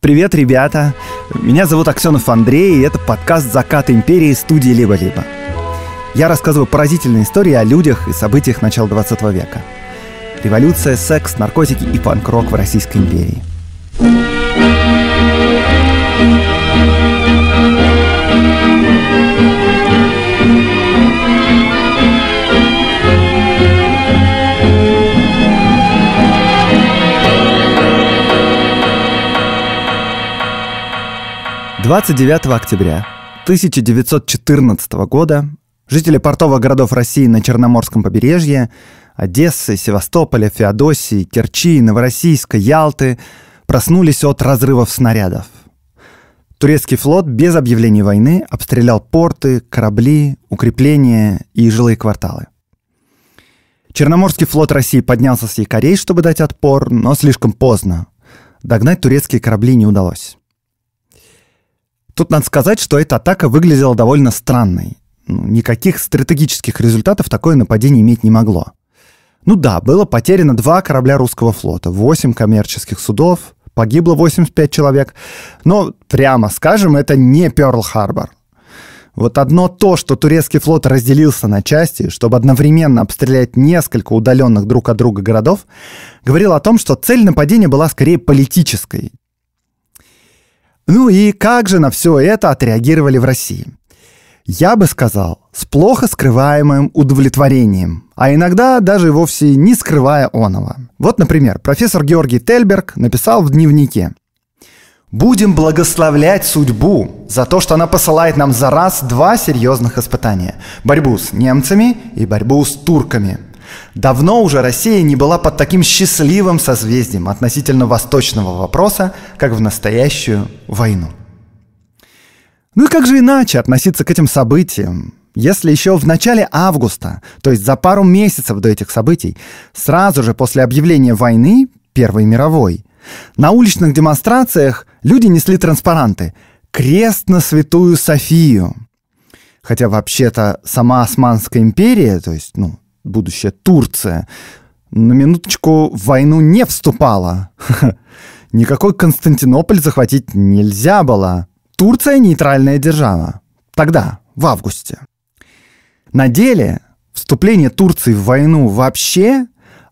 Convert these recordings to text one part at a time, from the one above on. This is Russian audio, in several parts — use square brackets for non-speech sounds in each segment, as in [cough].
Привет, ребята! Меня зовут Аксенов Андрей, и это подкаст «Закат империи» студии «Либо-либо». Я рассказываю поразительные истории о людях и событиях начала 20 века. Революция, секс, наркотики и панк-рок в Российской империи. 29 октября 1914 года жители портовых городов России на Черноморском побережье Одессы, Севастополя, Феодосии, Керчи, Новороссийска, Ялты проснулись от разрывов снарядов. Турецкий флот без объявления войны обстрелял порты, корабли, укрепления и жилые кварталы. Черноморский флот России поднялся с якорей, чтобы дать отпор, но слишком поздно. Догнать турецкие корабли не удалось. Тут надо сказать, что эта атака выглядела довольно странной. Ну, никаких стратегических результатов такое нападение иметь не могло. Ну да, было потеряно два корабля русского флота, восемь коммерческих судов, погибло 85 человек. Но, прямо скажем, это не перл харбор Вот одно то, что турецкий флот разделился на части, чтобы одновременно обстрелять несколько удаленных друг от друга городов, говорило о том, что цель нападения была скорее политической, ну и как же на все это отреагировали в России? Я бы сказал, с плохо скрываемым удовлетворением, а иногда даже вовсе не скрывая оного. Вот, например, профессор Георгий Тельберг написал в дневнике. «Будем благословлять судьбу за то, что она посылает нам за раз два серьезных испытания – борьбу с немцами и борьбу с турками – Давно уже Россия не была под таким счастливым созвездием относительно восточного вопроса, как в настоящую войну. Ну и как же иначе относиться к этим событиям, если еще в начале августа, то есть за пару месяцев до этих событий, сразу же после объявления войны, Первой мировой, на уличных демонстрациях люди несли транспаранты «Крест на Святую Софию», Хотя вообще-то сама Османская империя, то есть ну, будущее Турция, на минуточку в войну не вступала. [laughs] Никакой Константинополь захватить нельзя было. Турция нейтральная держава. Тогда, в августе. На деле вступление Турции в войну вообще,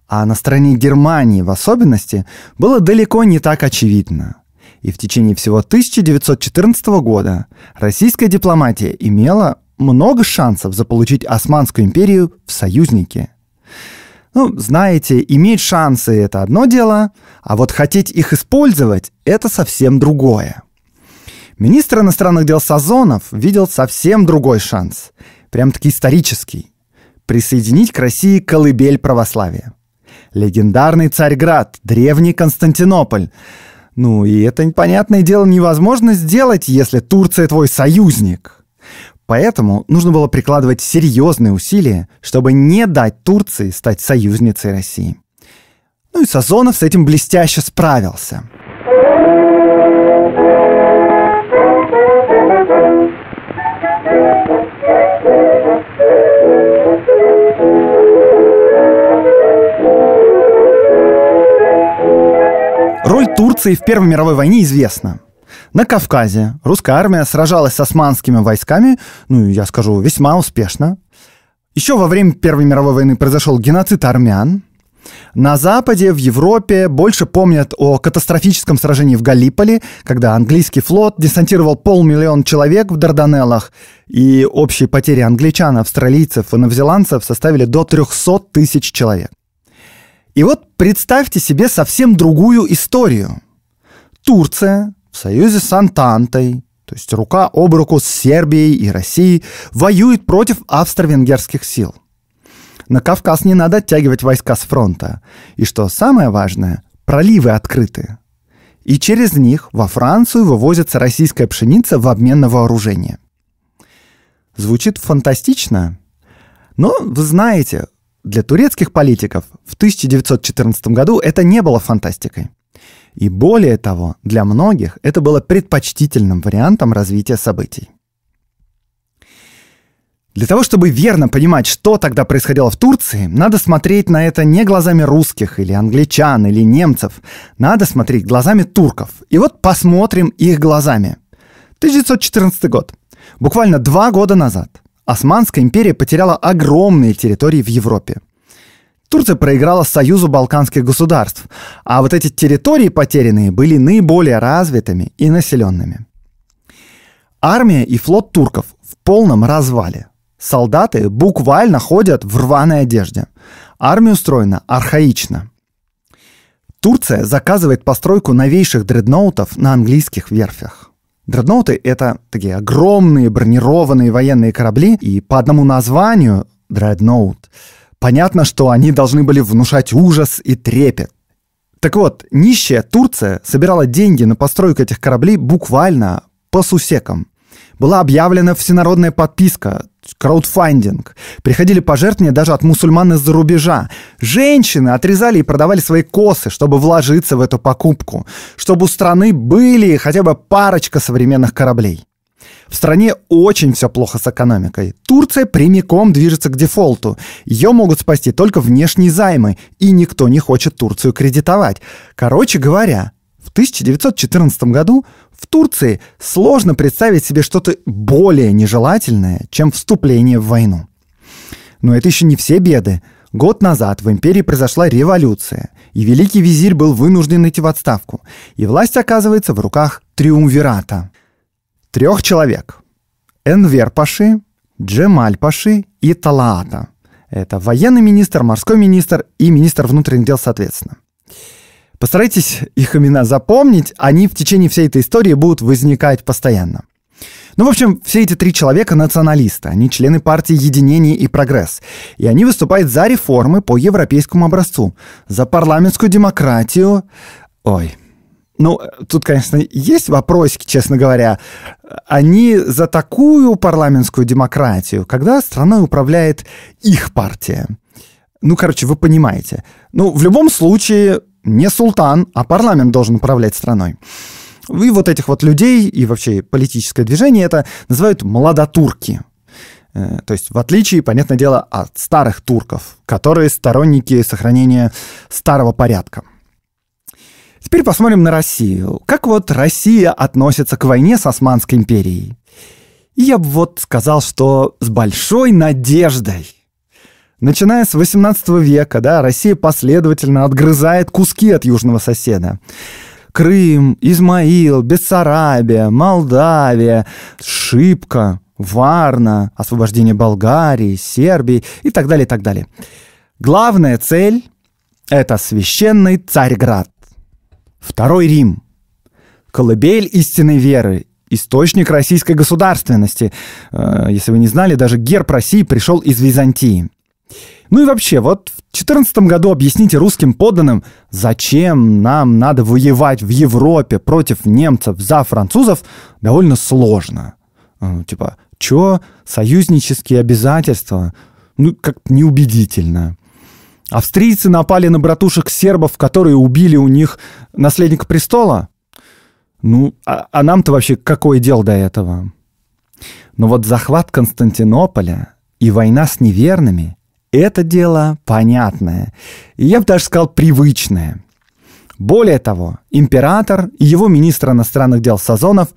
а на стороне Германии в особенности, было далеко не так очевидно. И в течение всего 1914 года российская дипломатия имела много шансов заполучить Османскую империю в союзники. Ну, знаете, иметь шансы — это одно дело, а вот хотеть их использовать — это совсем другое. Министр иностранных дел Сазонов видел совсем другой шанс, прям-таки исторический — присоединить к России колыбель православия. Легендарный Царьград, древний Константинополь — ну и это, понятное дело, невозможно сделать, если Турция твой союзник. Поэтому нужно было прикладывать серьезные усилия, чтобы не дать Турции стать союзницей России. Ну и Сазонов с этим блестяще справился. Роль Турции в Первой мировой войне известна. На Кавказе русская армия сражалась с османскими войсками, ну, я скажу, весьма успешно. Еще во время Первой мировой войны произошел геноцид армян. На Западе, в Европе больше помнят о катастрофическом сражении в Галиполи, когда английский флот десантировал полмиллиона человек в Дарданеллах, и общие потери англичан, австралийцев и новозеландцев составили до 300 тысяч человек. И вот представьте себе совсем другую историю. Турция союзе с Антантой, то есть рука об руку с Сербией и Россией, воюет против австро-венгерских сил. На Кавказ не надо оттягивать войска с фронта. И что самое важное, проливы открыты. И через них во Францию вывозится российская пшеница в обмен на вооружение. Звучит фантастично, но вы знаете, для турецких политиков в 1914 году это не было фантастикой. И более того, для многих это было предпочтительным вариантом развития событий. Для того, чтобы верно понимать, что тогда происходило в Турции, надо смотреть на это не глазами русских или англичан или немцев, надо смотреть глазами турков. И вот посмотрим их глазами. 1914 год. Буквально два года назад Османская империя потеряла огромные территории в Европе. Турция проиграла Союзу Балканских государств, а вот эти территории потерянные были наиболее развитыми и населенными. Армия и флот турков в полном развале. Солдаты буквально ходят в рваной одежде. Армия устроена архаично. Турция заказывает постройку новейших дредноутов на английских верфях. Дредноуты — это такие огромные бронированные военные корабли, и по одному названию дредноут — Понятно, что они должны были внушать ужас и трепет. Так вот, нищая Турция собирала деньги на постройку этих кораблей буквально по сусекам. Была объявлена всенародная подписка, краудфандинг. Приходили пожертвования даже от мусульман из-за рубежа. Женщины отрезали и продавали свои косы, чтобы вложиться в эту покупку, чтобы у страны были хотя бы парочка современных кораблей. В стране очень все плохо с экономикой. Турция прямиком движется к дефолту. Ее могут спасти только внешние займы, и никто не хочет Турцию кредитовать. Короче говоря, в 1914 году в Турции сложно представить себе что-то более нежелательное, чем вступление в войну. Но это еще не все беды. Год назад в империи произошла революция, и великий визирь был вынужден идти в отставку, и власть оказывается в руках триумвирата трех человек. Энвер Паши, Джемаль Паши и Талаата. Это военный министр, морской министр и министр внутренних дел, соответственно. Постарайтесь их имена запомнить, они в течение всей этой истории будут возникать постоянно. Ну, в общем, все эти три человека националисты, они члены партии «Единение и прогресс», и они выступают за реформы по европейскому образцу, за парламентскую демократию. Ой, ну, э, тут, конечно, есть вопросики, честно говоря. Они за такую парламентскую демократию, когда страной управляет их партия. Ну, короче, вы понимаете. Ну, в любом случае, не султан, а парламент должен управлять страной. И вот этих вот людей, и вообще политическое движение это называют «молодотурки». Э, то есть в отличие, понятное дело, от старых турков, которые сторонники сохранения старого порядка – Теперь посмотрим на Россию. Как вот Россия относится к войне с Османской империей? И я бы вот сказал, что с большой надеждой. Начиная с 18 века, да, Россия последовательно отгрызает куски от южного соседа. Крым, Измаил, Бессарабия, Молдавия, Шипка, Варна, освобождение Болгарии, Сербии и так далее, и так далее. Главная цель — это священный Царьград. Второй Рим. Колыбель истинной веры, источник российской государственности. Э, если вы не знали, даже герб России пришел из Византии. Ну и вообще, вот в 2014 году объясните русским подданным, зачем нам надо воевать в Европе против немцев за французов, довольно сложно. Э, типа, чё союзнические обязательства? Ну, как неубедительно. Австрийцы напали на братушек сербов, которые убили у них наследника престола? Ну, а, а нам-то вообще какое дело до этого? Но вот захват Константинополя и война с неверными — это дело понятное. И я бы даже сказал, привычное — более того, император и его министр иностранных дел Сазонов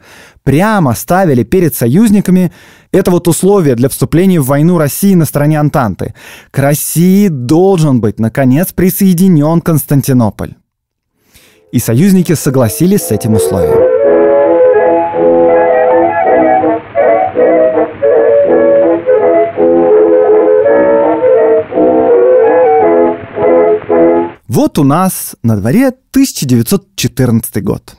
прямо ставили перед союзниками это вот условие для вступления в войну России на стороне Антанты. К России должен быть, наконец, присоединен Константинополь. И союзники согласились с этим условием. Вот у нас на дворе 1914 год.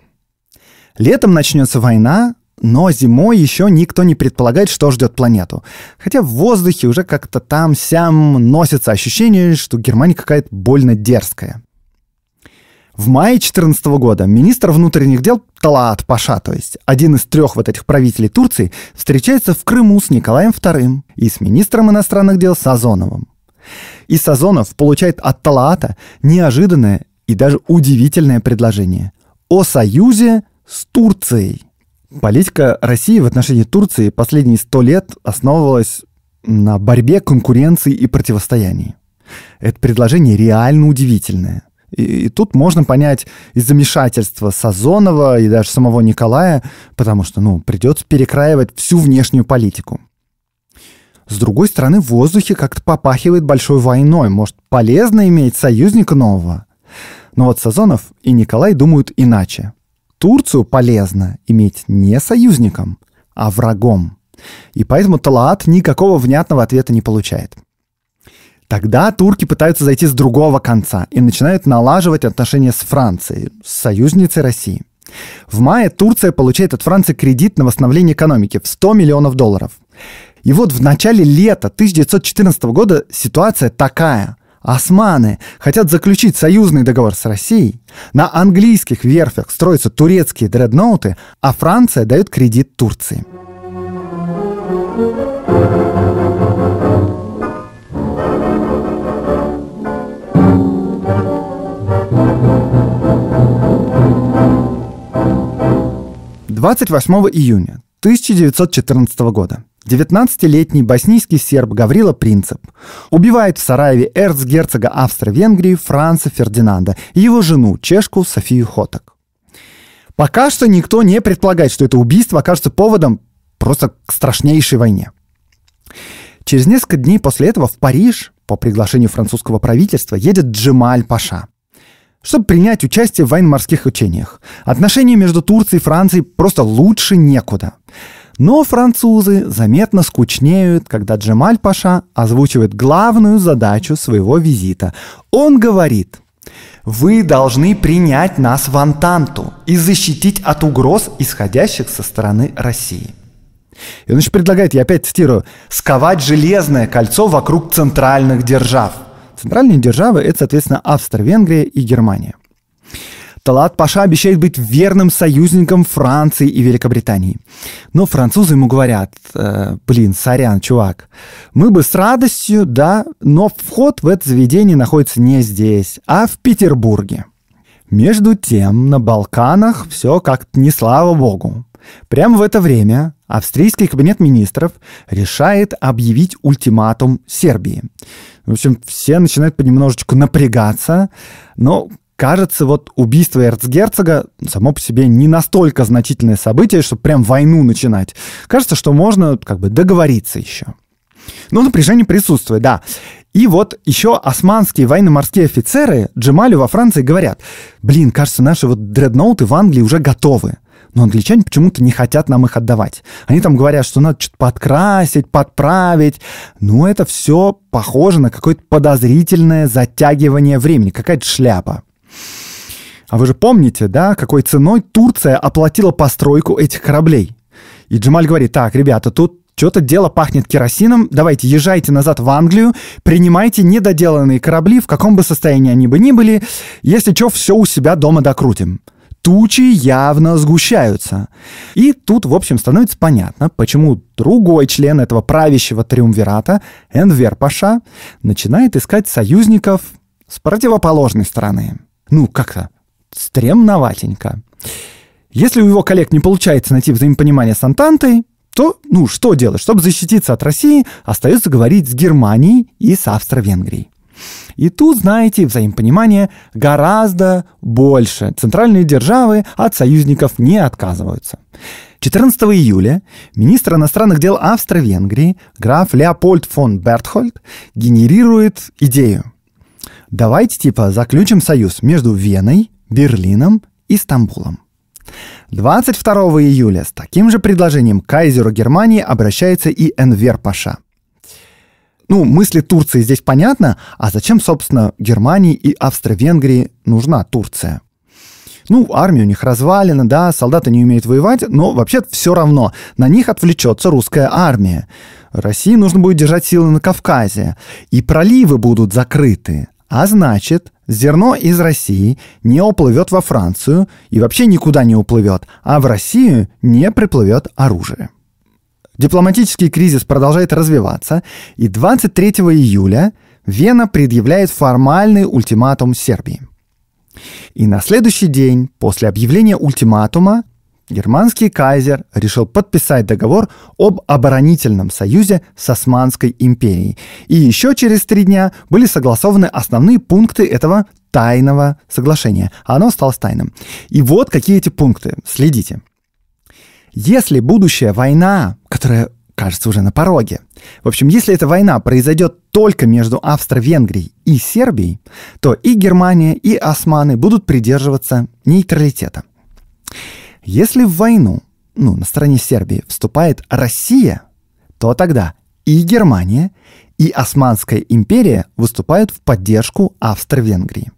Летом начнется война, но зимой еще никто не предполагает, что ждет планету. Хотя в воздухе уже как-то там-сям носится ощущение, что Германия какая-то больно дерзкая. В мае 2014 года министр внутренних дел Талат Паша, то есть один из трех вот этих правителей Турции, встречается в Крыму с Николаем II и с министром иностранных дел Сазоновым. И Сазонов получает от Талаата неожиданное и даже удивительное предложение о союзе с Турцией. Политика России в отношении Турции последние сто лет основывалась на борьбе, конкуренции и противостоянии. Это предложение реально удивительное. И, и тут можно понять и замешательство Сазонова, и даже самого Николая, потому что, ну, придется перекраивать всю внешнюю политику. С другой стороны, в воздухе как-то попахивает большой войной. Может, полезно иметь союзника нового? Но вот Сазонов и Николай думают иначе. Турцию полезно иметь не союзником, а врагом. И поэтому Талаат никакого внятного ответа не получает. Тогда турки пытаются зайти с другого конца и начинают налаживать отношения с Францией, с союзницей России. В мае Турция получает от Франции кредит на восстановление экономики в 100 миллионов долларов. И вот в начале лета 1914 года ситуация такая. Османы хотят заключить союзный договор с Россией. На английских верфях строятся турецкие дредноуты, а Франция дает кредит Турции. Двадцать восьмого июня 1914 года 19-летний боснийский серб Гаврила Принцип убивает в Сараеве эрцгерцога Австро-Венгрии Франца Фердинанда и его жену, чешку Софию Хоток. Пока что никто не предполагает, что это убийство окажется поводом просто к страшнейшей войне. Через несколько дней после этого в Париж по приглашению французского правительства едет Джемаль Паша, чтобы принять участие в военно-морских учениях. Отношения между Турцией и Францией просто лучше некуда. Но французы заметно скучнеют, когда Джемаль Паша озвучивает главную задачу своего визита. Он говорит, вы должны принять нас в Антанту и защитить от угроз, исходящих со стороны России. И он еще предлагает, я опять цитирую, сковать железное кольцо вокруг центральных держав. Центральные державы – это, соответственно, Австро-Венгрия и Германия. Талат Паша обещает быть верным союзником Франции и Великобритании. Но французы ему говорят, э, блин, сорян, чувак, мы бы с радостью, да, но вход в это заведение находится не здесь, а в Петербурге. Между тем, на Балканах все как-то не слава богу. Прямо в это время австрийский кабинет министров решает объявить ультиматум Сербии. В общем, все начинают понемножечку напрягаться, но Кажется, вот убийство эрцгерцога само по себе не настолько значительное событие, чтобы прям войну начинать. Кажется, что можно как бы договориться еще. Но ну, напряжение присутствует, да. И вот еще османские военно-морские офицеры Джемалю во Франции говорят, блин, кажется, наши вот дредноуты в Англии уже готовы. Но англичане почему-то не хотят нам их отдавать. Они там говорят, что надо что-то подкрасить, подправить. Но это все похоже на какое-то подозрительное затягивание времени, какая-то шляпа. А вы же помните, да, какой ценой Турция оплатила постройку этих кораблей? И Джамаль говорит, так, ребята, тут что-то дело пахнет керосином, давайте езжайте назад в Англию, принимайте недоделанные корабли, в каком бы состоянии они бы ни были, если что, все у себя дома докрутим. Тучи явно сгущаются. И тут, в общем, становится понятно, почему другой член этого правящего триумвирата, Энвер Паша, начинает искать союзников с противоположной стороны ну, как-то стремноватенько. Если у его коллег не получается найти взаимопонимание с Антантой, то, ну, что делать? Чтобы защититься от России, остается говорить с Германией и с Австро-Венгрией. И тут, знаете, взаимопонимание гораздо больше. Центральные державы от союзников не отказываются. 14 июля министр иностранных дел Австро-Венгрии граф Леопольд фон Бертхольд генерирует идею – давайте типа заключим союз между Веной, Берлином и Стамбулом. 22 июля с таким же предложением к кайзеру Германии обращается и Энвер Паша. Ну, мысли Турции здесь понятно, а зачем, собственно, Германии и Австро-Венгрии нужна Турция? Ну, армия у них развалена, да, солдаты не умеют воевать, но вообще все равно, на них отвлечется русская армия. России нужно будет держать силы на Кавказе, и проливы будут закрыты. А значит, зерно из России не уплывет во Францию и вообще никуда не уплывет, а в Россию не приплывет оружие. Дипломатический кризис продолжает развиваться, и 23 июля Вена предъявляет формальный ультиматум Сербии. И на следующий день после объявления ультиматума Германский кайзер решил подписать договор об оборонительном союзе с Османской империей. И еще через три дня были согласованы основные пункты этого тайного соглашения. Оно стало тайным. И вот какие эти пункты. Следите. Если будущая война, которая кажется уже на пороге. В общем, если эта война произойдет только между Австро-Венгрией и Сербией, то и Германия, и Османы будут придерживаться нейтралитета. Если в войну, ну, на стороне Сербии, вступает Россия, то тогда и Германия, и Османская империя выступают в поддержку Австро-Венгрии.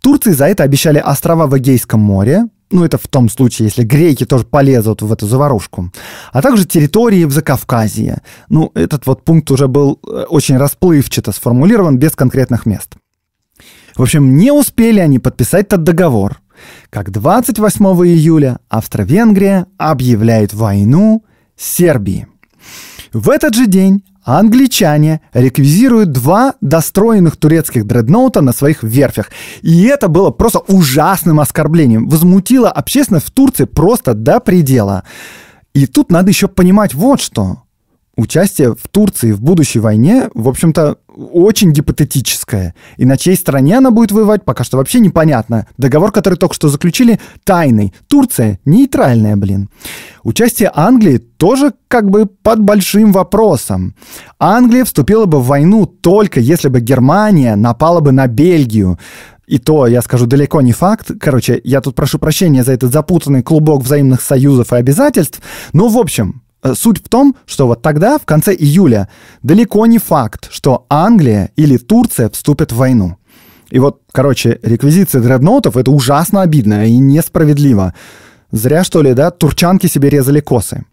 Турции за это обещали острова в Эгейском море, ну это в том случае, если греки тоже полезут в эту заварушку, а также территории в Закавказье. Ну, этот вот пункт уже был э, очень расплывчато сформулирован, без конкретных мест. В общем, не успели они подписать этот договор, как 28 июля Австро-Венгрия объявляет войну Сербии. В этот же день англичане реквизируют два достроенных турецких дредноута на своих верфях. И это было просто ужасным оскорблением. Возмутило общественность в Турции просто до предела. И тут надо еще понимать вот что участие в Турции в будущей войне, в общем-то, очень гипотетическое. И на чьей стороне она будет воевать, пока что вообще непонятно. Договор, который только что заключили, тайный. Турция нейтральная, блин. Участие Англии тоже как бы под большим вопросом. Англия вступила бы в войну только если бы Германия напала бы на Бельгию. И то, я скажу, далеко не факт. Короче, я тут прошу прощения за этот запутанный клубок взаимных союзов и обязательств. Но, в общем, Э, суть в том, что вот тогда, в конце июля, далеко не факт, что Англия или Турция вступят в войну. И вот, короче, реквизиция дредноутов — это ужасно обидно и несправедливо. Зря, что ли, да, турчанки себе резали косы.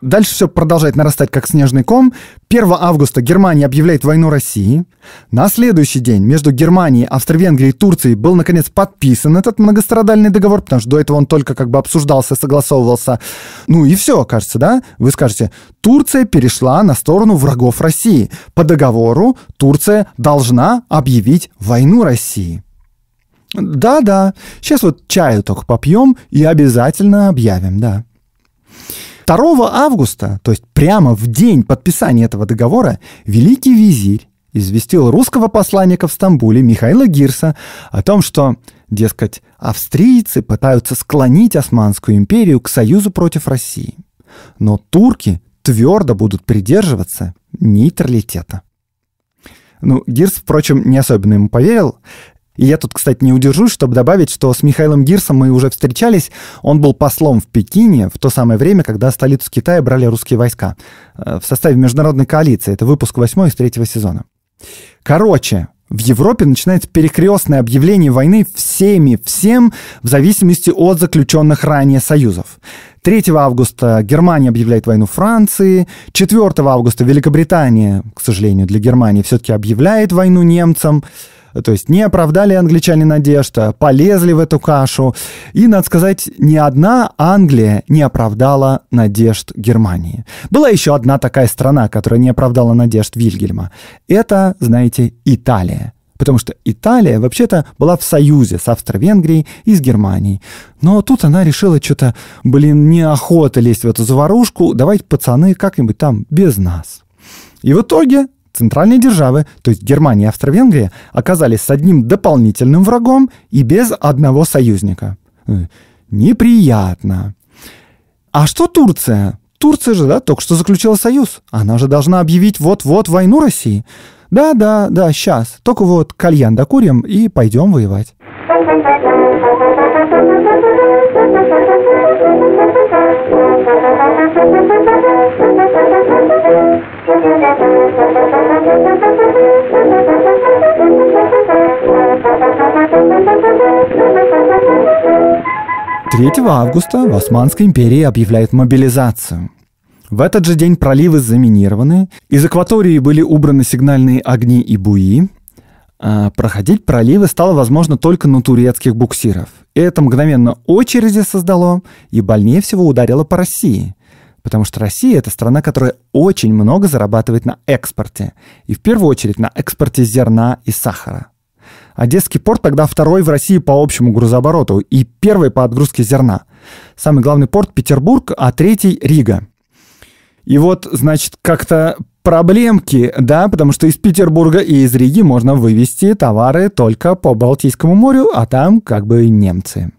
Дальше все продолжает нарастать, как снежный ком. 1 августа Германия объявляет войну России. На следующий день между Германией, Австро-Венгрией и Турцией был, наконец, подписан этот многострадальный договор, потому что до этого он только как бы обсуждался, согласовывался. Ну и все, кажется, да? Вы скажете, Турция перешла на сторону врагов России. По договору Турция должна объявить войну России. Да-да, сейчас вот чаю только попьем и обязательно объявим, да. 2 августа, то есть прямо в день подписания этого договора, великий визирь известил русского посланника в Стамбуле Михаила Гирса о том, что, дескать, австрийцы пытаются склонить Османскую империю к союзу против России. Но турки твердо будут придерживаться нейтралитета. Ну, Гирс, впрочем, не особенно ему поверил. И я тут, кстати, не удержусь, чтобы добавить, что с Михаилом Гирсом мы уже встречались. Он был послом в Пекине в то самое время, когда столицу Китая брали русские войска э, в составе международной коалиции. Это выпуск 8 из третьего сезона. Короче, в Европе начинается перекрестное объявление войны всеми, всем, в зависимости от заключенных ранее союзов. 3 августа Германия объявляет войну Франции, 4 августа Великобритания, к сожалению, для Германии все-таки объявляет войну немцам, Э, то есть не оправдали англичане надежда, полезли в эту кашу. И, надо сказать, ни одна Англия не оправдала надежд Германии. Была еще одна такая страна, которая не оправдала надежд Вильгельма. Это, знаете, Италия. Потому что Италия вообще-то была в союзе с Австро-Венгрией и с Германией. Но тут она решила что-то, блин, неохота лезть в эту заварушку, давайте, пацаны, как-нибудь там без нас. И в итоге Центральные державы, то есть Германия и Австро-Венгрия, оказались с одним дополнительным врагом и без одного союзника. Э, неприятно. А что Турция? Турция же, да, только что заключила союз. Она же должна объявить вот-вот войну России. Да, да, да, сейчас. Только вот кальян докурим и пойдем воевать. 3 августа в Османской империи объявляют мобилизацию. В этот же день проливы заминированы, из акватории были убраны сигнальные огни и буи, а, проходить проливы стало возможно только на турецких буксиров. И это мгновенно очереди создало и больнее всего ударило по России. Потому что Россия — это страна, которая очень много зарабатывает на экспорте. И в первую очередь на экспорте зерна и сахара. Одесский порт тогда второй в России по общему грузообороту и первый по отгрузке зерна. Самый главный порт – Петербург, а третий – Рига. И вот, значит, как-то проблемки, да, потому что из Петербурга и из Риги можно вывести товары только по Балтийскому морю, а там как бы немцы.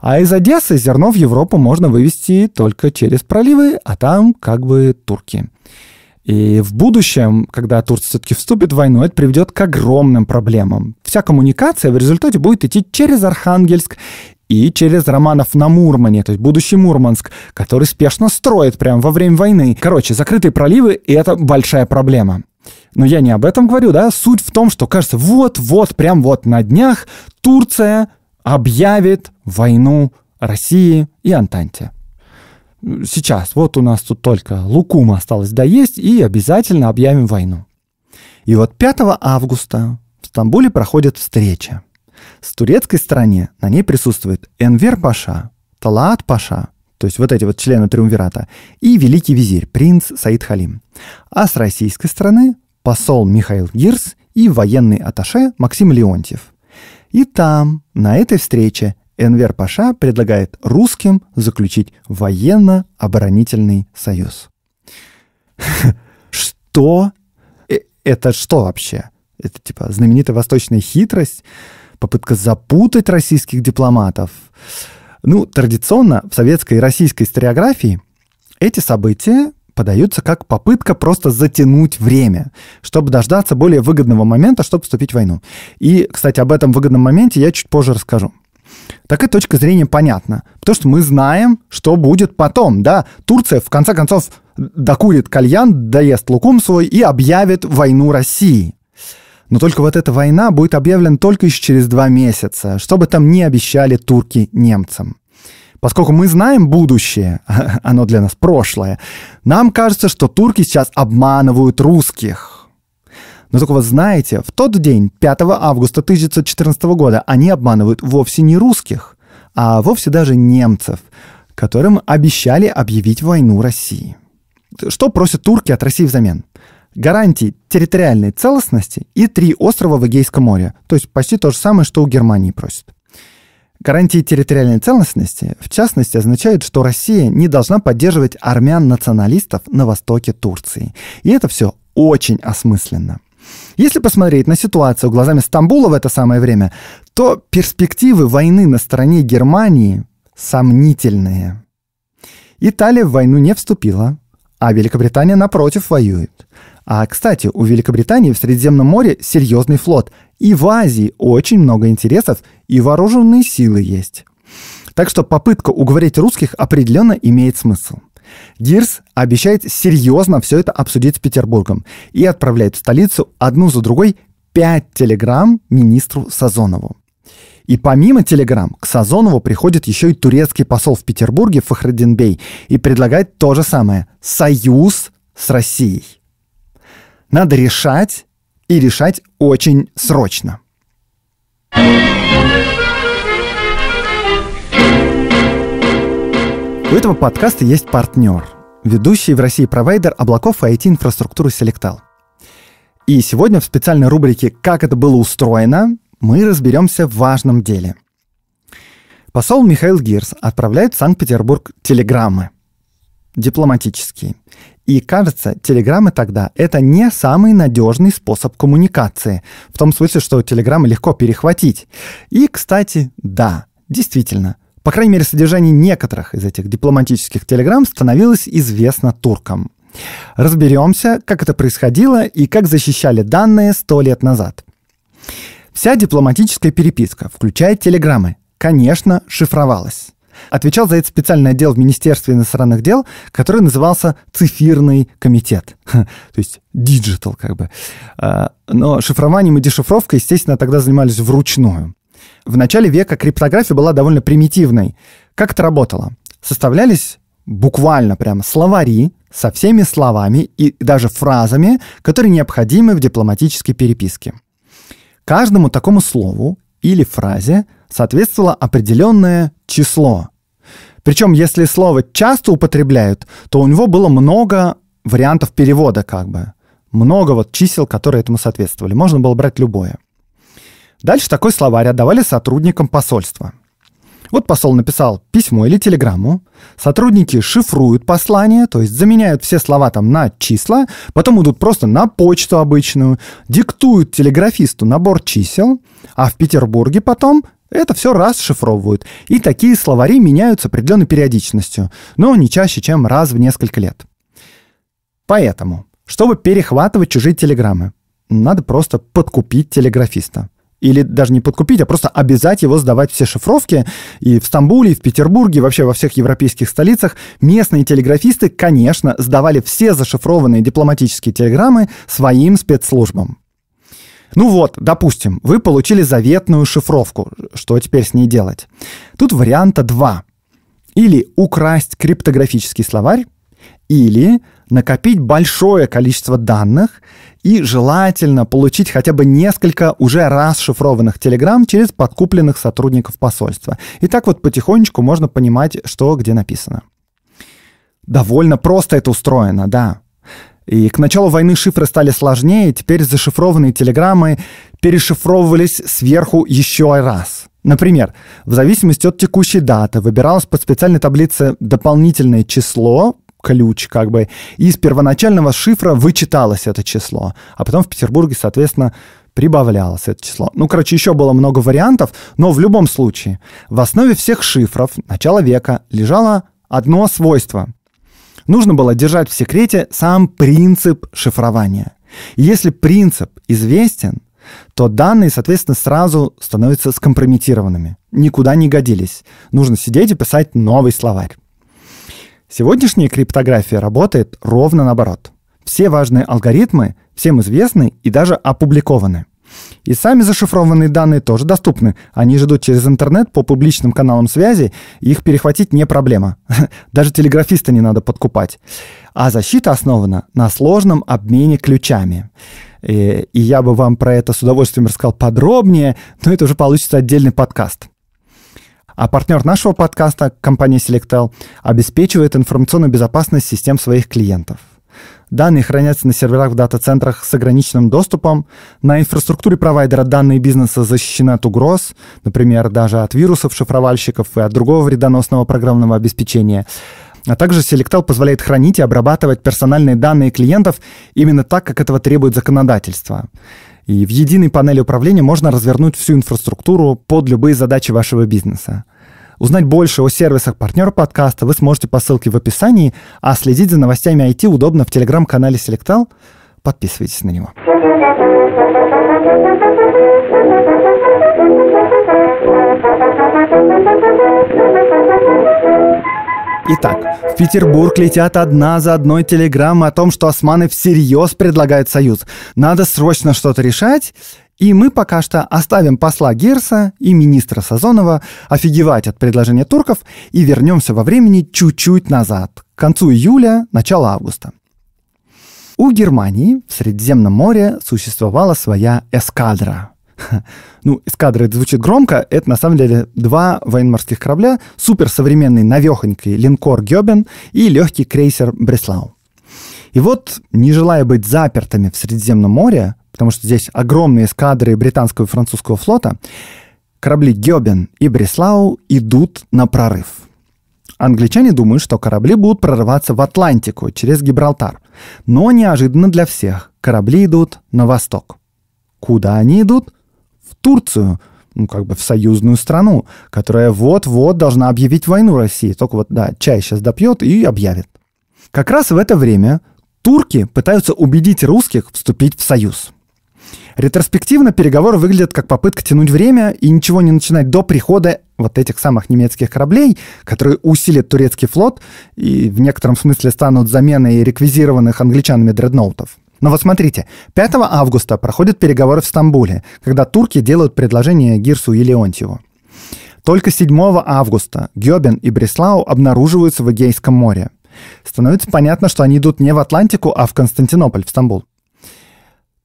А из Одессы зерно в Европу можно вывести только через проливы, а там как бы турки – и в будущем, когда Турция все-таки вступит в войну, это приведет к огромным проблемам. Вся коммуникация в результате будет идти через Архангельск и через Романов на Мурмане, то есть будущий Мурманск, который спешно строит прямо во время войны. Короче, закрытые проливы, и это большая проблема. Но я не об этом говорю, да, суть в том, что, кажется, вот-вот, прям вот на днях Турция объявит войну России и Антанте сейчас, вот у нас тут только лукума осталось доесть, и обязательно объявим войну. И вот 5 августа в Стамбуле проходит встреча. С турецкой стороны на ней присутствует Энвер Паша, Талаат Паша, то есть вот эти вот члены Триумвирата, и великий визирь, принц Саид Халим. А с российской стороны посол Михаил Гирс и военный аташе Максим Леонтьев. И там, на этой встрече, Энвер Паша предлагает русским заключить военно-оборонительный союз. [laughs] Что? Э, это что вообще? Это типа знаменитая восточная хитрость, попытка запутать российских дипломатов. Ну, традиционно в советской и российской историографии эти события подаются как попытка просто затянуть время, чтобы дождаться более выгодного момента, чтобы вступить в войну. И, кстати, об этом выгодном моменте я чуть позже расскажу такая точка зрения понятна. Потому что мы знаем, что будет потом, да. Турция, в конце концов, докурит кальян, доест лукум свой и объявит войну России. Но только вот эта война будет объявлена только еще через два месяца, чтобы там не обещали турки немцам. Поскольку мы знаем будущее, [laughs] оно для нас прошлое, нам кажется, что турки сейчас обманывают русских – но только вот знаете, в тот день, 5 августа 1914 года, они обманывают вовсе не русских, а вовсе даже немцев, которым обещали объявить войну России. Что просят турки от России взамен? гарантии территориальной целостности и три острова в Эгейском море. То есть почти то же самое, что у Германии просят. Гарантии территориальной целостности, в частности, означают, что Россия не должна поддерживать армян-националистов на востоке Турции. И это все очень осмысленно. Если посмотреть на ситуацию глазами Стамбула в это самое время, то перспективы войны на стороне Германии сомнительные. Италия в войну не вступила, а Великобритания напротив воюет. А, кстати, у Великобритании в Средиземном море серьезный флот, и в Азии очень много интересов, и вооруженные силы есть. Так что попытка уговорить русских определенно имеет смысл – Гирс обещает серьезно все это обсудить с Петербургом и отправляет в столицу одну за другой пять телеграмм министру Сазонову. И помимо телеграмм, к Сазонову приходит еще и турецкий посол в Петербурге Фахрадинбей и предлагает то же самое – союз с Россией. Надо решать и решать очень срочно. У этого подкаста есть партнер, ведущий в России провайдер облаков и IT-инфраструктуры Selectal. И сегодня в специальной рубрике «Как это было устроено» мы разберемся в важном деле. Посол Михаил Гирс отправляет в Санкт-Петербург телеграммы. Дипломатические. И кажется, телеграммы тогда — это не самый надежный способ коммуникации, в том смысле, что телеграммы легко перехватить. И, кстати, да, действительно, по крайней мере, содержание некоторых из этих дипломатических телеграмм становилось известно туркам. Разберемся, как это происходило и как защищали данные сто лет назад. Вся дипломатическая переписка, включая телеграммы, конечно, шифровалась. Отвечал за это специальный отдел в Министерстве иностранных дел, который назывался «Цифирный комитет». [laughs] То есть диджитал как бы. А, но шифрованием и дешифровкой, естественно, тогда занимались вручную. В начале века криптография была довольно примитивной. Как это работало? Составлялись буквально прямо словари со всеми словами и даже фразами, которые необходимы в дипломатической переписке. Каждому такому слову или фразе соответствовало определенное число. Причем, если слово часто употребляют, то у него было много вариантов перевода как бы. Много вот чисел, которые этому соответствовали. Можно было брать любое. Дальше такой словарь отдавали сотрудникам посольства. Вот посол написал письмо или телеграмму, сотрудники шифруют послание, то есть заменяют все слова там на числа, потом идут просто на почту обычную, диктуют телеграфисту набор чисел, а в Петербурге потом это все расшифровывают. И такие словари меняются определенной периодичностью, но не чаще, чем раз в несколько лет. Поэтому, чтобы перехватывать чужие телеграммы, надо просто подкупить телеграфиста или даже не подкупить, а просто обязать его сдавать все шифровки. И в Стамбуле, и в Петербурге, и вообще во всех европейских столицах местные телеграфисты, конечно, сдавали все зашифрованные дипломатические телеграммы своим спецслужбам. Ну вот, допустим, вы получили заветную шифровку. Что теперь с ней делать? Тут варианта два. Или украсть криптографический словарь, или накопить большое количество данных и желательно получить хотя бы несколько уже расшифрованных телеграмм через подкупленных сотрудников посольства. И так вот потихонечку можно понимать, что где написано. Довольно просто это устроено, да. И к началу войны шифры стали сложнее, теперь зашифрованные телеграммы перешифровывались сверху еще раз. Например, в зависимости от текущей даты выбиралось под специальной таблице дополнительное число, ключ, как бы. И из первоначального шифра вычиталось это число. А потом в Петербурге, соответственно, прибавлялось это число. Ну, короче, еще было много вариантов, но в любом случае в основе всех шифров начала века лежало одно свойство. Нужно было держать в секрете сам принцип шифрования. И если принцип известен, то данные, соответственно, сразу становятся скомпрометированными. Никуда не годились. Нужно сидеть и писать новый словарь. Сегодняшняя криптография работает ровно наоборот. Все важные алгоритмы всем известны и даже опубликованы. И сами зашифрованные данные тоже доступны. Они же идут через интернет по публичным каналам связи, и их перехватить не проблема. [laughs] Даже телеграфиста не надо подкупать. А защита основана на сложном обмене ключами. Э, и я бы вам про это с удовольствием рассказал подробнее, но это уже получится отдельный подкаст. А партнер нашего подкаста, компания Selectel, обеспечивает информационную безопасность систем своих клиентов. Данные хранятся на серверах в дата-центрах с ограниченным доступом. На инфраструктуре провайдера данные бизнеса защищены от угроз, например, даже от вирусов, шифровальщиков и от другого вредоносного программного обеспечения. А также Selectel позволяет хранить и обрабатывать персональные данные клиентов именно так, как этого требует законодательство. И в единой панели управления можно развернуть всю инфраструктуру под любые задачи вашего бизнеса. Узнать больше о сервисах партнера подкаста вы сможете по ссылке в описании, а следить за новостями IT удобно в телеграм-канале Selectal. Подписывайтесь на него. Thank you. Итак, в Петербург летят одна за одной телеграммы о том, что османы всерьез предлагают союз. Надо срочно что-то решать, и мы пока что оставим посла Герса и министра Сазонова офигевать от предложения турков и вернемся во времени чуть-чуть назад, к концу июля, начало августа. У Германии в Средиземном море существовала своя эскадра, [laughs] ну, эскадры, это звучит громко, это на самом деле два военно-морских корабля, суперсовременный навехонький линкор «Гёбен» и легкий крейсер «Бреслау». И вот, не желая быть запертыми в Средиземном море, потому что здесь огромные эскадры британского и французского флота, корабли «Гёбен» и «Бреслау» идут на прорыв. Англичане думают, что корабли будут прорываться в Атлантику через Гибралтар. Но неожиданно для всех корабли идут на восток. Куда они идут? Турцию, ну, как бы в союзную страну, которая вот-вот должна объявить войну России. Только вот, да, чай сейчас допьет и объявит. Как раз в это время турки пытаются убедить русских вступить в союз. Ретроспективно переговоры выглядят как попытка тянуть время и ничего не начинать до прихода вот этих самых немецких кораблей, которые усилят турецкий флот и в некотором смысле станут заменой реквизированных англичанами дредноутов. Но вот смотрите, 5 августа проходят переговоры в Стамбуле, когда турки делают предложение Гирсу и Леонтьеву. Только 7 августа Гёбен и Бреслау обнаруживаются в Эгейском море. Становится понятно, что они идут не в Атлантику, а в Константинополь, в Стамбул.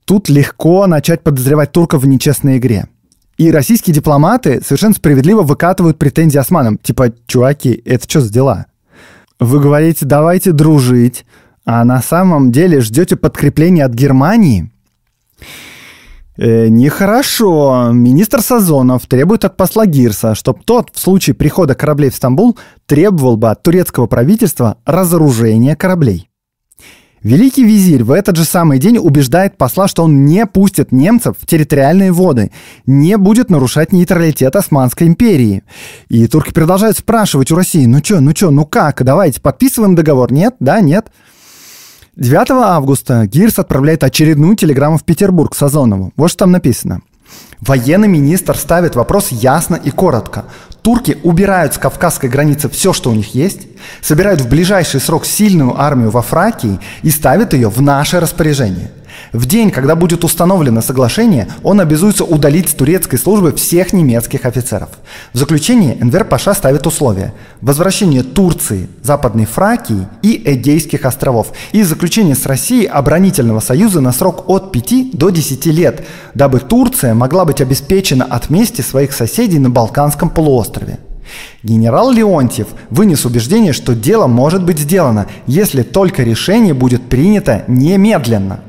Тут легко начать подозревать турков в нечестной игре. И российские дипломаты совершенно справедливо выкатывают претензии османам. Типа, чуваки, это что за дела? Вы говорите, давайте дружить, а на самом деле ждете подкрепления от Германии? Э, нехорошо. Министр Сазонов требует от посла Гирса, чтобы тот в случае прихода кораблей в Стамбул требовал бы от турецкого правительства разоружения кораблей. Великий визирь в этот же самый день убеждает посла, что он не пустит немцев в территориальные воды, не будет нарушать нейтралитет Османской империи. И турки продолжают спрашивать у России, ну чё, ну чё, ну как, давайте, подписываем договор, нет, да, нет. 9 августа Гирс отправляет очередную телеграмму в Петербург Сазонову. Вот что там написано. Военный министр ставит вопрос ясно и коротко. Турки убирают с кавказской границы все, что у них есть, собирают в ближайший срок сильную армию во Фракии и ставят ее в наше распоряжение. В день, когда будет установлено соглашение, он обязуется удалить с турецкой службы всех немецких офицеров. В заключении Энвер Паша ставит условия – возвращение Турции, Западной Фракии и Эгейских островов и заключение с Россией оборонительного союза на срок от 5 до 10 лет, дабы Турция могла быть обеспечена от мести своих соседей на Балканском полуострове. Генерал Леонтьев вынес убеждение, что дело может быть сделано, если только решение будет принято немедленно.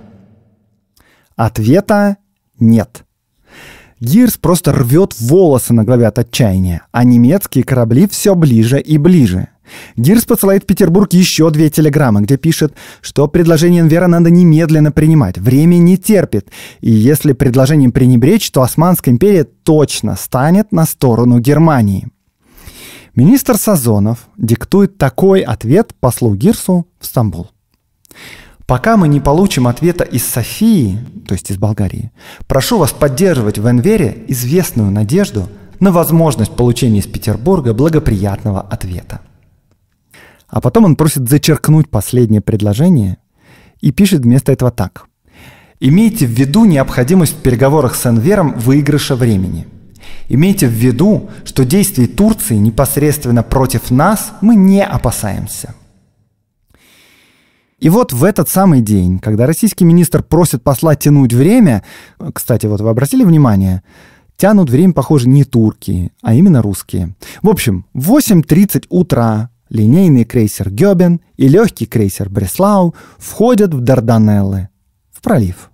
Ответа нет. Гирс просто рвет волосы на голове от отчаяния, а немецкие корабли все ближе и ближе. Гирс посылает в Петербург еще две телеграммы, где пишет, что предложение Энвера надо немедленно принимать, время не терпит, и если предложением пренебречь, то Османская империя точно станет на сторону Германии. Министр Сазонов диктует такой ответ послу Гирсу в Стамбул. Пока мы не получим ответа из Софии, то есть из Болгарии, прошу вас поддерживать в Энвере известную надежду на возможность получения из Петербурга благоприятного ответа. А потом он просит зачеркнуть последнее предложение и пишет вместо этого так. Имейте в виду необходимость в переговорах с Энвером выигрыша времени. Имейте в виду, что действий Турции непосредственно против нас мы не опасаемся – и вот в этот самый день, когда российский министр просит посла тянуть время, кстати, вот вы обратили внимание, тянут время, похоже, не турки, а именно русские. В общем, в 8.30 утра линейный крейсер «Гёбен» и легкий крейсер «Бреслау» входят в Дарданеллы, в пролив.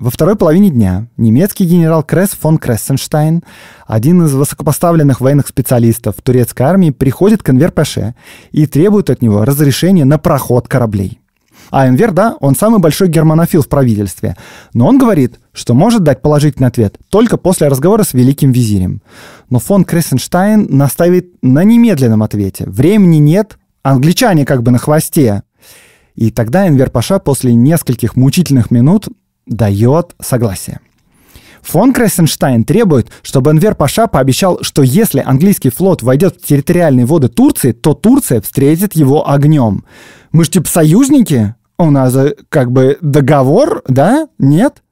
Во второй половине дня немецкий генерал Кресс фон Крессенштайн, один из высокопоставленных военных специалистов турецкой армии, приходит к Энвер Паше и требует от него разрешения на проход кораблей. А Энвер, да, он самый большой германофил в правительстве, но он говорит, что может дать положительный ответ только после разговора с великим визирем. Но фон Крессенштайн настаивает на немедленном ответе. Времени нет, англичане как бы на хвосте. И тогда Энвер Паша после нескольких мучительных минут дает согласие. Фон Крессенштайн требует, чтобы Энвер Паша пообещал, что если английский флот войдет в территориальные воды Турции, то Турция встретит его огнем. Мы же типа союзники, у нас как бы договор, да? Нет?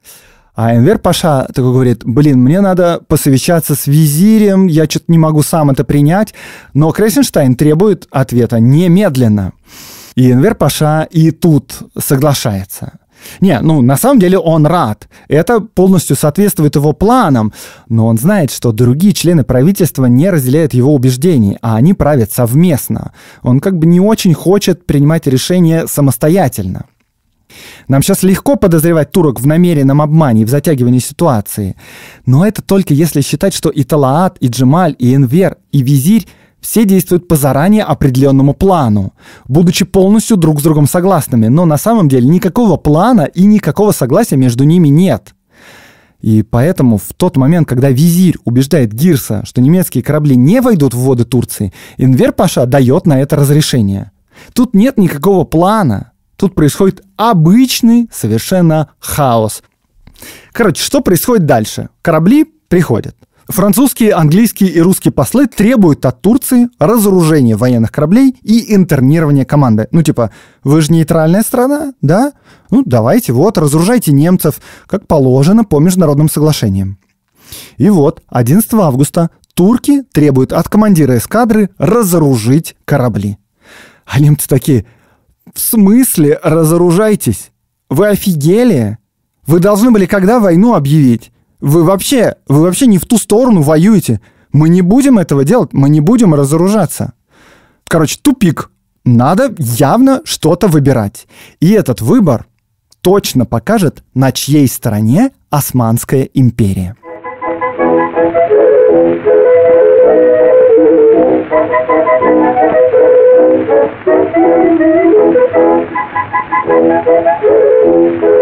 А Энвер Паша такой говорит, блин, мне надо посовещаться с визирем, я что-то не могу сам это принять. Но Крессенштайн требует ответа немедленно. И Энвер Паша и тут соглашается. Не, ну, на самом деле он рад. Это полностью соответствует его планам, но он знает, что другие члены правительства не разделяют его убеждений, а они правят совместно. Он как бы не очень хочет принимать решения самостоятельно. Нам сейчас легко подозревать турок в намеренном обмане и в затягивании ситуации. Но это только если считать, что и Талаат, и Джемаль, и Энвер, и Визирь все действуют по заранее определенному плану, будучи полностью друг с другом согласными, но на самом деле никакого плана и никакого согласия между ними нет. И поэтому в тот момент, когда визирь убеждает Гирса, что немецкие корабли не войдут в воды Турции, Энвер Паша дает на это разрешение. Тут нет никакого плана. Тут происходит обычный совершенно хаос. Короче, что происходит дальше? Корабли приходят. Французские, английские и русские послы требуют от Турции разоружения военных кораблей и интернирования команды. Ну, типа, вы же нейтральная страна, да? Ну, давайте, вот, разоружайте немцев, как положено по международным соглашениям. И вот, 11 августа турки требуют от командира эскадры разоружить корабли. А немцы такие, в смысле разоружайтесь? Вы офигели? Вы должны были когда войну объявить? Вы вообще, вы вообще не в ту сторону воюете. Мы не будем этого делать, мы не будем разоружаться. Короче, тупик. Надо явно что-то выбирать. И этот выбор точно покажет, на чьей стороне Османская империя. Thank you.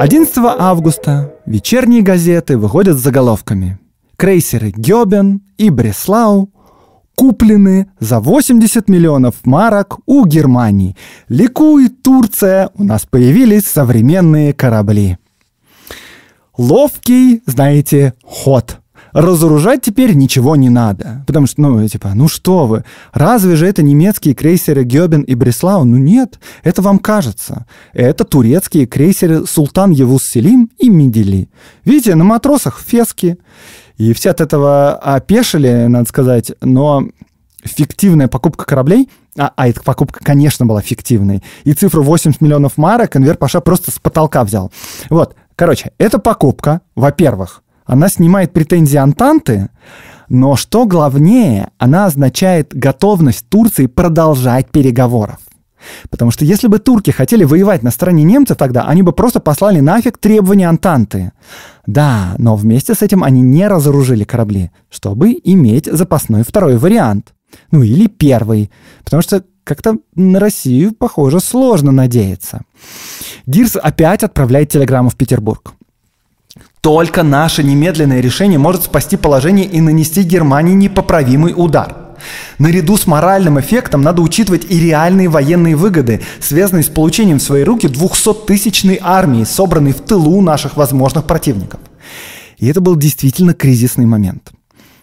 11 августа вечерние газеты выходят с заголовками. Крейсеры Гёбен и Бреслау куплены за 80 миллионов марок у Германии. Ликует Турция, у нас появились современные корабли. Ловкий, знаете, ход разоружать теперь ничего не надо. Потому что, ну, типа, ну что вы, разве же это немецкие крейсеры Гёбен и Бреслау? Ну нет, это вам кажется. Это турецкие крейсеры Султан Евус-Селим и Мидели. Видите, на матросах фески. И все от этого опешили, надо сказать, но фиктивная покупка кораблей, а, а эта покупка, конечно, была фиктивной, и цифру 80 миллионов марок конвер Паша просто с потолка взял. Вот, короче, эта покупка, во-первых, она снимает претензии Антанты, но что главнее, она означает готовность Турции продолжать переговоров. Потому что если бы турки хотели воевать на стороне немцев тогда, они бы просто послали нафиг требования Антанты. Да, но вместе с этим они не разоружили корабли, чтобы иметь запасной второй вариант. Ну или первый. Потому что как-то на Россию, похоже, сложно надеяться. Гирс опять отправляет телеграмму в Петербург. Только наше немедленное решение может спасти положение и нанести Германии непоправимый удар. Наряду с моральным эффектом надо учитывать и реальные военные выгоды, связанные с получением в свои руки 200-тысячной армии, собранной в тылу наших возможных противников. И это был действительно кризисный момент.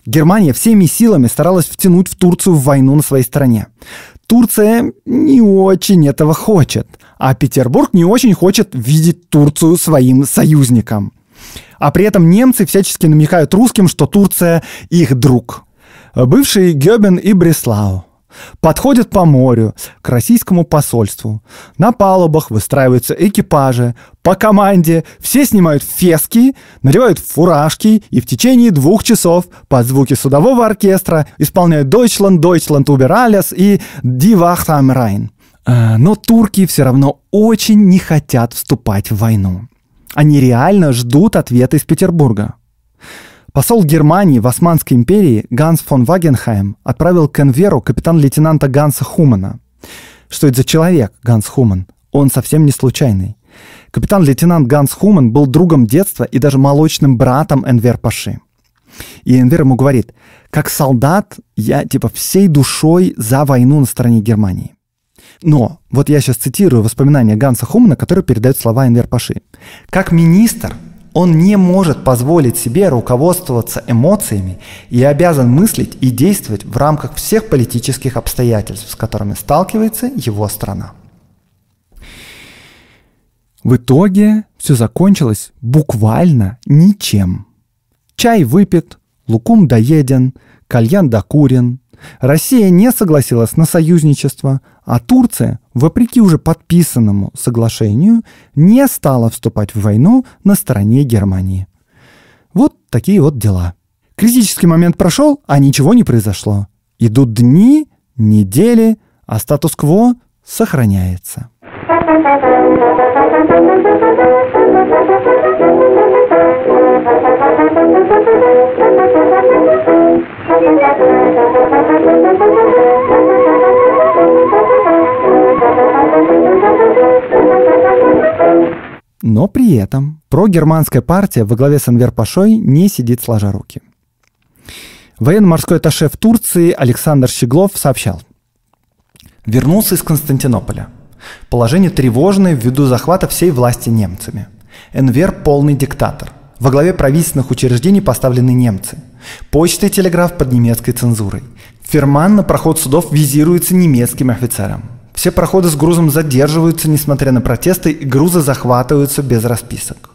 Германия всеми силами старалась втянуть в Турцию в войну на своей стороне. Турция не очень этого хочет, а Петербург не очень хочет видеть Турцию своим союзником – а при этом немцы всячески намекают русским, что Турция их друг. Бывший Гёбен и Бреслау подходят по морю к российскому посольству. На палубах выстраиваются экипажи. По команде все снимают фески, надевают фуражки и в течение двух часов под звуки судового оркестра исполняют «Deutschland, Deutschland, über alles» и «Die Wacht am Rhein». Э, но турки все равно очень не хотят вступать в войну. Они реально ждут ответа из Петербурга. Посол Германии в Османской империи Ганс фон Вагенхайм отправил к Энверу капитан-лейтенанта Ганса Хумана. Что это за человек, Ганс Хуман? Он совсем не случайный. Капитан-лейтенант Ганс Хуман был другом детства и даже молочным братом Энвер Паши. И Энвер ему говорит, как солдат я типа всей душой за войну на стороне Германии. Но вот я сейчас цитирую воспоминания Ганса Хумана, которые передают слова Энвер Паши. «Как министр он не может позволить себе руководствоваться эмоциями и обязан мыслить и действовать в рамках всех политических обстоятельств, с которыми сталкивается его страна. В итоге все закончилось буквально ничем. Чай выпит, лукум доеден, кальян докурен, Россия не согласилась на союзничество, а Турция, вопреки уже подписанному соглашению, не стала вступать в войну на стороне Германии. Вот такие вот дела. Критический момент прошел, а ничего не произошло. Идут дни, недели, а статус-кво сохраняется. Thank you. Но при этом прогерманская партия во главе с Анвер Пашой не сидит сложа руки. Военно-морской атташе в Турции Александр Щеглов сообщал. Вернулся из Константинополя. Положение тревожное ввиду захвата всей власти немцами. Энвер – полный диктатор. Во главе правительственных учреждений поставлены немцы. Почта и телеграф под немецкой цензурой. Ферман на проход судов визируется немецким офицером. Все проходы с грузом задерживаются, несмотря на протесты, и грузы захватываются без расписок.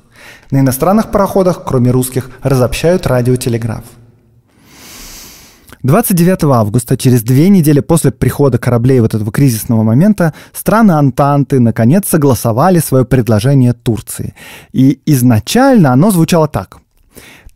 На иностранных пароходах, кроме русских, разобщают радиотелеграф. 29 августа, через две недели после прихода кораблей вот этого кризисного момента, страны Антанты наконец согласовали свое предложение Турции. И изначально оно звучало так.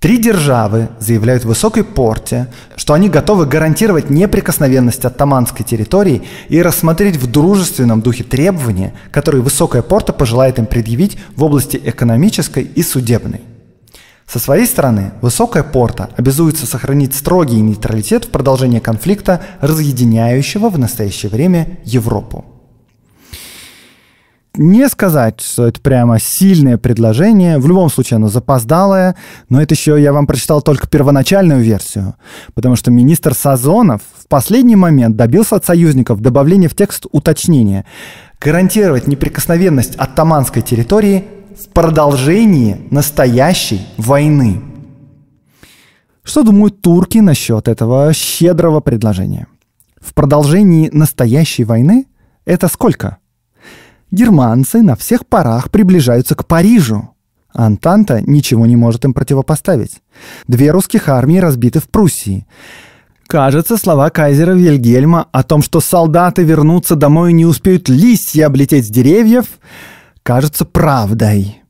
Три державы заявляют в высокой порте, что они готовы гарантировать неприкосновенность оттаманской территории и рассмотреть в дружественном духе требования, которые высокая порта пожелает им предъявить в области экономической и судебной. Со своей стороны, Высокая Порта обязуется сохранить строгий нейтралитет в продолжении конфликта, разъединяющего в настоящее время Европу не сказать, что это прямо сильное предложение. В любом случае, оно запоздалое, но это еще я вам прочитал только первоначальную версию, потому что министр Сазонов в последний момент добился от союзников добавления в текст уточнения гарантировать неприкосновенность оттаманской территории в продолжении настоящей войны. Что думают турки насчет этого щедрого предложения? В продолжении настоящей войны это сколько? Германцы на всех парах приближаются к Парижу. Антанта ничего не может им противопоставить. Две русских армии разбиты в Пруссии. Кажется, слова кайзера Вильгельма о том, что солдаты вернутся домой и не успеют листья облететь с деревьев, кажется правдой.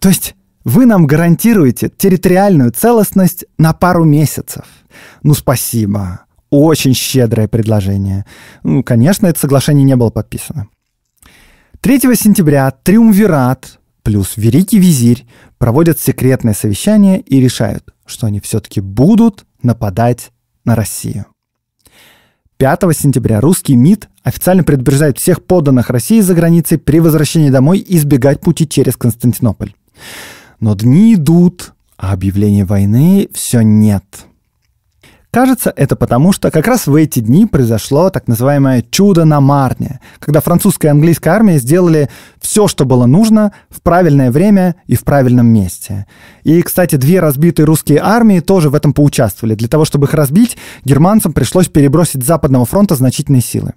То есть вы нам гарантируете территориальную целостность на пару месяцев. Ну, спасибо. Очень щедрое предложение. Ну, конечно, это соглашение не было подписано. 3 сентября Триумвират плюс Великий Визирь проводят секретное совещание и решают, что они все-таки будут нападать на Россию. 5 сентября русский МИД официально предупреждает всех подданных России за границей при возвращении домой избегать пути через Константинополь. Но дни идут, а объявления войны все нет – Кажется, это потому, что как раз в эти дни произошло так называемое «чудо на Марне», когда французская и английская армия сделали все, что было нужно, в правильное время и в правильном месте. И, кстати, две разбитые русские армии тоже в этом поучаствовали. Для того, чтобы их разбить, германцам пришлось перебросить с Западного фронта значительные силы.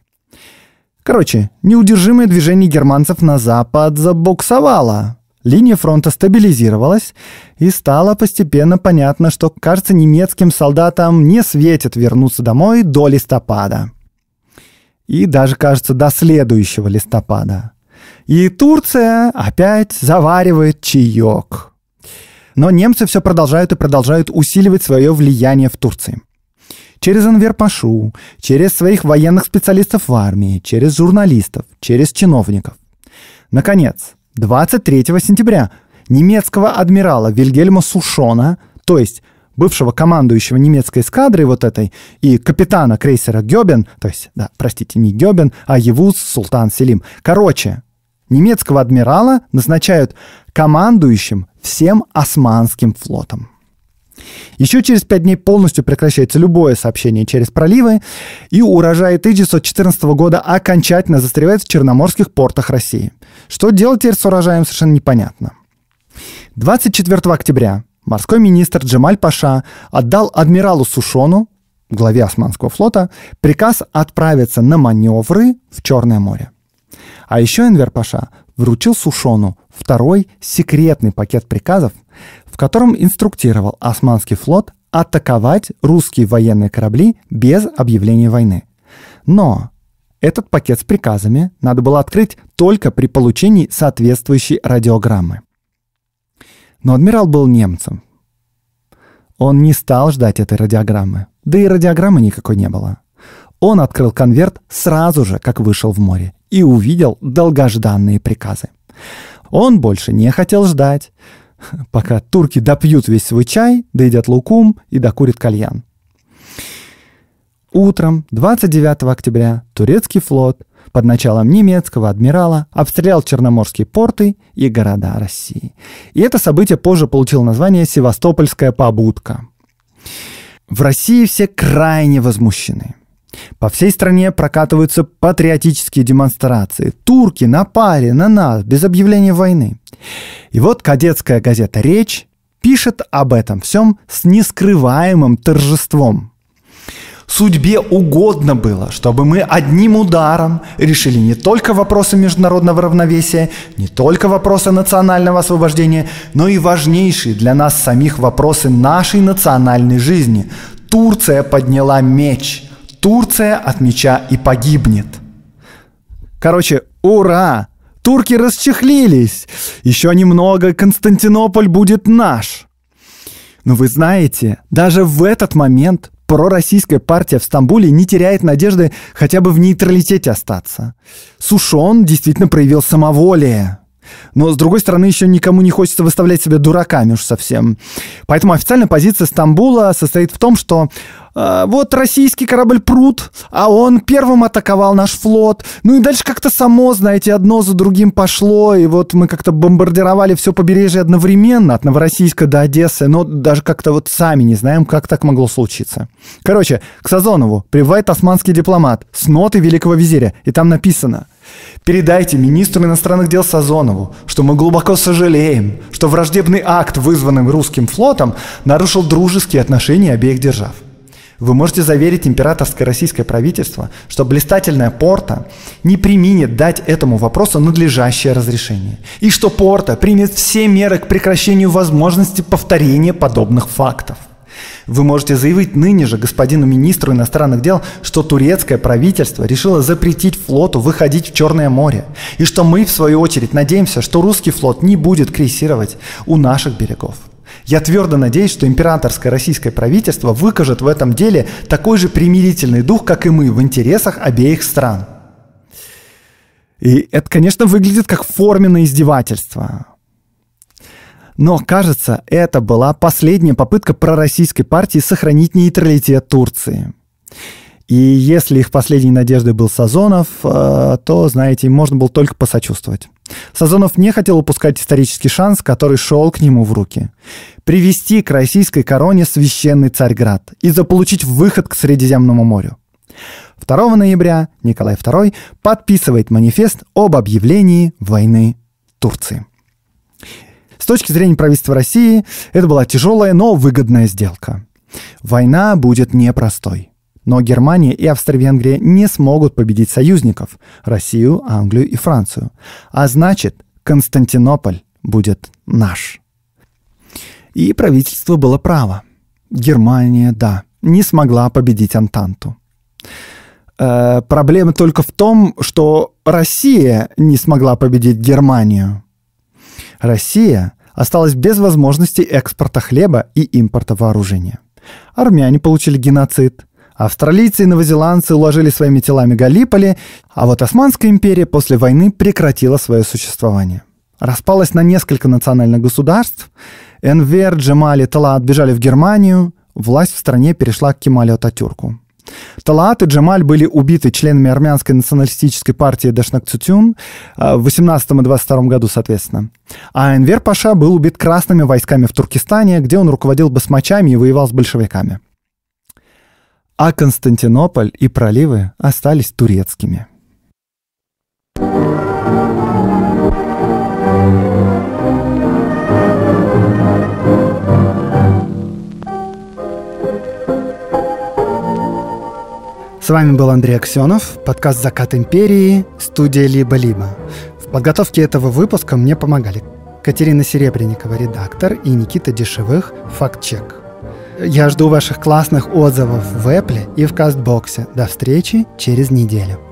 Короче, неудержимое движение германцев на запад забуксовало. Линия фронта стабилизировалась, и стало постепенно понятно, что, кажется, немецким солдатам не светит вернуться домой до листопада. И даже, кажется, до следующего листопада. И Турция опять заваривает чаек. Но немцы все продолжают и продолжают усиливать свое влияние в Турции через Анверпашу, через своих военных специалистов в армии, через журналистов, через чиновников. Наконец, 23 сентября немецкого адмирала Вильгельма Сушона, то есть бывшего командующего немецкой эскадрой вот этой, и капитана крейсера Гёбен, то есть, да, простите, не Гёбен, а Евуз Султан Селим. Короче, немецкого адмирала назначают командующим всем Османским флотом. Еще через пять дней полностью прекращается любое сообщение через проливы, и урожай 1914 года окончательно застревает в черноморских портах России. Что делать теперь с урожаем, совершенно непонятно. 24 октября морской министр Джемаль Паша отдал адмиралу Сушону, главе Османского флота, приказ отправиться на маневры в Черное море. А еще Энвер Паша вручил Сушону второй секретный пакет приказов, в котором инструктировал Османский флот атаковать русские военные корабли без объявления войны. Но этот пакет с приказами надо было открыть только при получении соответствующей радиограммы. Но адмирал был немцем. Он не стал ждать этой радиограммы. Да и радиограммы никакой не было. Он открыл конверт сразу же, как вышел в море, и увидел долгожданные приказы. Он больше не хотел ждать, пока турки допьют весь свой чай, доедят лукум и докурят кальян. Утром 29 октября турецкий флот под началом немецкого адмирала обстрелял черноморские порты и города России. И это событие позже получило название «Севастопольская побудка». В России все крайне возмущены. По всей стране прокатываются патриотические демонстрации. Турки напали на нас без объявления войны. И вот кадетская газета «Речь» пишет об этом всем с нескрываемым торжеством. Судьбе угодно было, чтобы мы одним ударом решили не только вопросы международного равновесия, не только вопросы национального освобождения, но и важнейшие для нас самих вопросы нашей национальной жизни. Турция подняла меч – Турция от меча и погибнет. Короче, ура! Турки расчехлились! Еще немного, Константинополь будет наш! Но вы знаете, даже в этот момент пророссийская партия в Стамбуле не теряет надежды хотя бы в нейтралитете остаться. Сушон действительно проявил самоволие. Но, с другой стороны, еще никому не хочется выставлять себя дураками уж совсем. Поэтому официальная позиция Стамбула состоит в том, что а, вот российский корабль "Прут", а он первым атаковал наш флот. Ну и дальше как-то само, знаете, одно за другим пошло, и вот мы как-то бомбардировали все побережье одновременно, от Новороссийска до Одессы, но даже как-то вот сами не знаем, как так могло случиться. Короче, к Сазонову прибывает османский дипломат с ноты великого визиря, и там написано – Передайте министру иностранных дел Сазонову, что мы глубоко сожалеем, что враждебный акт, вызванный русским флотом, нарушил дружеские отношения обеих держав. Вы можете заверить императорское российское правительство, что блистательная порта не применит дать этому вопросу надлежащее разрешение, и что порта примет все меры к прекращению возможности повторения подобных фактов. Вы можете заявить ныне же господину министру иностранных дел, что турецкое правительство решило запретить флоту выходить в Черное море, и что мы, в свою очередь, надеемся, что русский флот не будет крейсировать у наших берегов. Я твердо надеюсь, что императорское российское правительство выкажет в этом деле такой же примирительный дух, как и мы, в интересах обеих стран. И это, конечно, выглядит как форменное издевательство. Но, кажется, это была последняя попытка пророссийской партии сохранить нейтралитет Турции. И если их последней надеждой был Сазонов, э, то, знаете, им можно было только посочувствовать. Сазонов не хотел упускать исторический шанс, который шел к нему в руки. Привести к российской короне священный Царьград и заполучить выход к Средиземному морю. 2 ноября Николай II подписывает манифест об объявлении войны Турции. С точки зрения правительства России, это была тяжелая, но выгодная сделка. Война будет непростой. Но Германия и Австро-Венгрия не смогут победить союзников – Россию, Англию и Францию. А значит, Константинополь будет наш. И правительство было право. Германия, да, не смогла победить Антанту. Э, проблема только в том, что Россия не смогла победить Германию. Россия осталась без возможности экспорта хлеба и импорта вооружения. Армяне получили геноцид, Австралийцы и новозеландцы уложили своими телами Галиполи, а вот Османская империя после войны прекратила свое существование. Распалась на несколько национальных государств, Энвер, Джемали, Талат бежали в Германию, власть в стране перешла к Кемалю Ататюрку. Талаат и Джамаль были убиты членами армянской националистической партии Дашнакцутюн э, в 18 и 22 году, соответственно. А Энвер Паша был убит красными войсками в Туркестане, где он руководил басмачами и воевал с большевиками а Константинополь и проливы остались турецкими. С вами был Андрей Аксенов, подкаст «Закат империи», студия «Либо-либо». В подготовке этого выпуска мне помогали Катерина Серебренникова, редактор, и Никита Дешевых, фактчек. Я жду ваших классных отзывов в Apple и в Кастбоксе. До встречи через неделю.